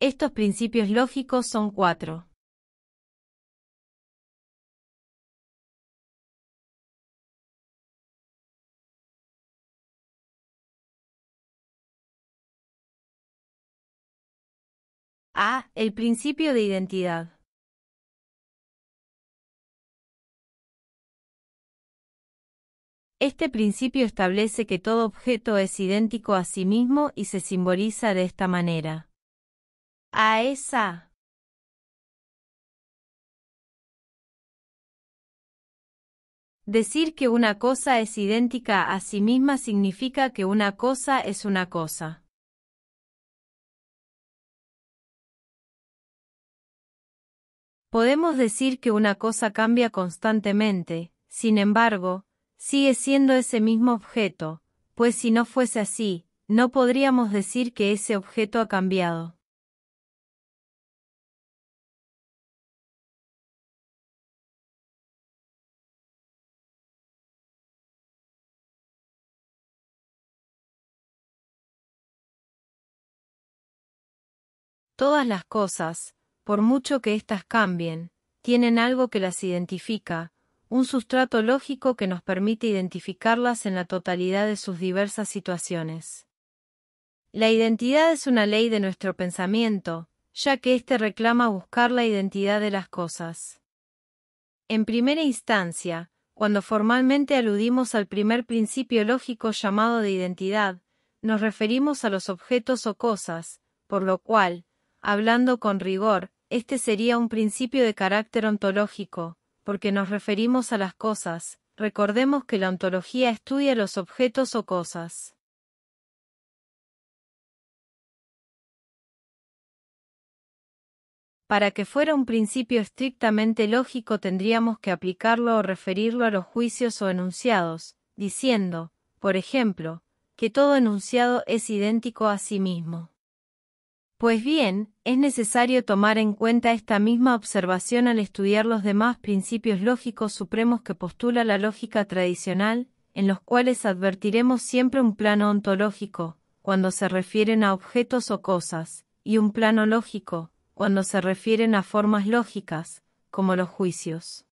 Estos principios lógicos son cuatro. A. El principio de identidad. Este principio establece que todo objeto es idéntico a sí mismo y se simboliza de esta manera a esa Decir que una cosa es idéntica a sí misma significa que una cosa es una cosa. Podemos decir que una cosa cambia constantemente, sin embargo, sigue siendo ese mismo objeto, pues si no fuese así, no podríamos decir que ese objeto ha cambiado. Todas las cosas, por mucho que éstas cambien, tienen algo que las identifica, un sustrato lógico que nos permite identificarlas en la totalidad de sus diversas situaciones. La identidad es una ley de nuestro pensamiento, ya que éste reclama buscar la identidad de las cosas. En primera instancia, cuando formalmente aludimos al primer principio lógico llamado de identidad, nos referimos a los objetos o cosas, por lo cual, Hablando con rigor, este sería un principio de carácter ontológico, porque nos referimos a las cosas, recordemos que la ontología estudia los objetos o cosas. Para que fuera un principio estrictamente lógico tendríamos que aplicarlo o referirlo a los juicios o enunciados, diciendo, por ejemplo, que todo enunciado es idéntico a sí mismo. Pues bien, es necesario tomar en cuenta esta misma observación al estudiar los demás principios lógicos supremos que postula la lógica tradicional, en los cuales advertiremos siempre un plano ontológico, cuando se refieren a objetos o cosas, y un plano lógico, cuando se refieren a formas lógicas, como los juicios.